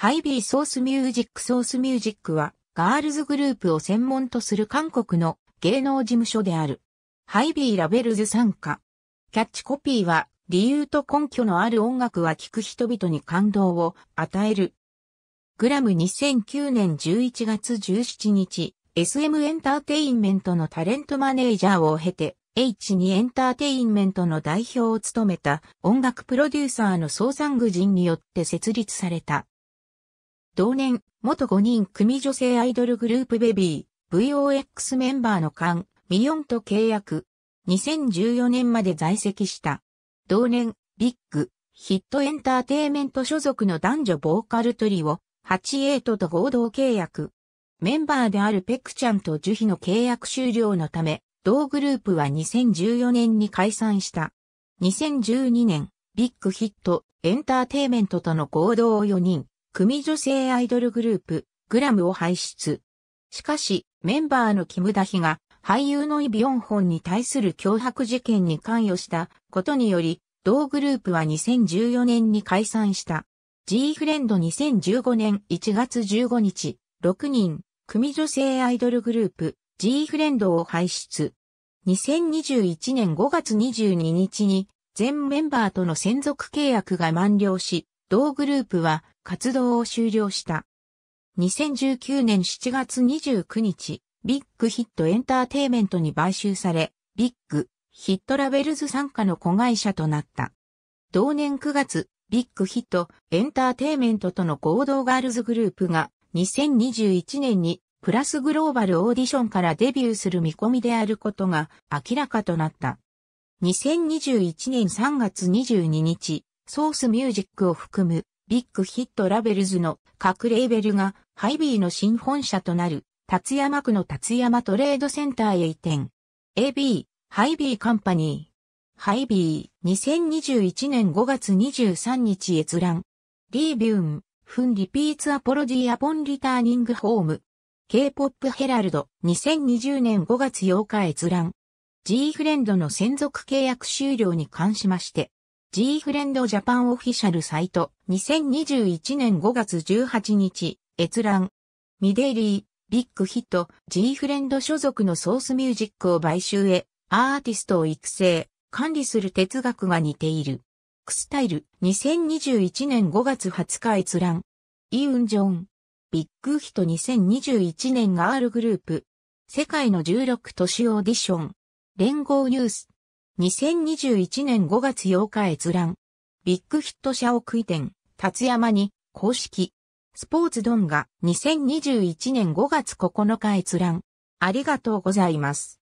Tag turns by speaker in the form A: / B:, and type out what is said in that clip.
A: ハイビーソースミュージックソースミュージックはガールズグループを専門とする韓国の芸能事務所である。ハイビーラベルズ参加。キャッチコピーは理由と根拠のある音楽は聴く人々に感動を与える。グラム2009年11月17日、SM エンターテインメントのタレントマネージャーを経て、H2 エンターテインメントの代表を務めた音楽プロデューサーの総産具人によって設立された同年、元5人組女性アイドルグループベビー、VOX メンバーのカミヨンと契約。2014年まで在籍した。同年、ビッグ、ヒットエンターテイメント所属の男女ボーカルトリオ、88と合同契約。メンバーであるペクちゃんとジュヒの契約終了のため、同グループは2014年に解散した。2012年、ビッグヒットエンターテイメントとの合同4人、組女性アイドルグループ、グラムを輩出。しかし、メンバーのキムダヒが俳優のイ・ビョンホンに対する脅迫事件に関与したことにより、同グループは2014年に解散した。G フレンド2015年1月15日、6人、組女性アイドルグループ、G フレンドを輩出。2021年5月22日に、全メンバーとの専属契約が満了し、同グループは活動を終了した。2019年7月29日、ビッグヒットエンターテイメントに買収され、ビッグヒットラベルズ参加の子会社となった。同年9月、ビッグヒットエンターテイメントとの合同ガールズグループが2021年にプラスグローバルオーディションからデビューする見込みであることが明らかとなった。2021年3月22日、ソースミュージックを含むビッグヒットラベルズの各レーベルがハイビーの新本社となる立山区の立山トレードセンターへ移転。AB ハイビーカンパニー。ハイビー2021年5月23日閲覧。リービューン、フンリピーツアポロディアポンリターニングホーム。K-POP ヘラルド2020年5月8日閲覧。G フレンドの専属契約終了に関しまして、G フレンドジャパンオフィシャルサイト2021年5月18日閲覧ミデイリービッグヒット G フレンド所属のソースミュージックを買収へアーティストを育成管理する哲学が似ているクスタイル2021年5月20日閲覧イウンジョンビッグヒット2021年ガールグループ世界の16都市オーディション連合ニュース2021年5月8日閲覧。ビッグヒット社屋移転、達山に、公式。スポーツドンが2021年5月9日閲覧。ありがとうございます。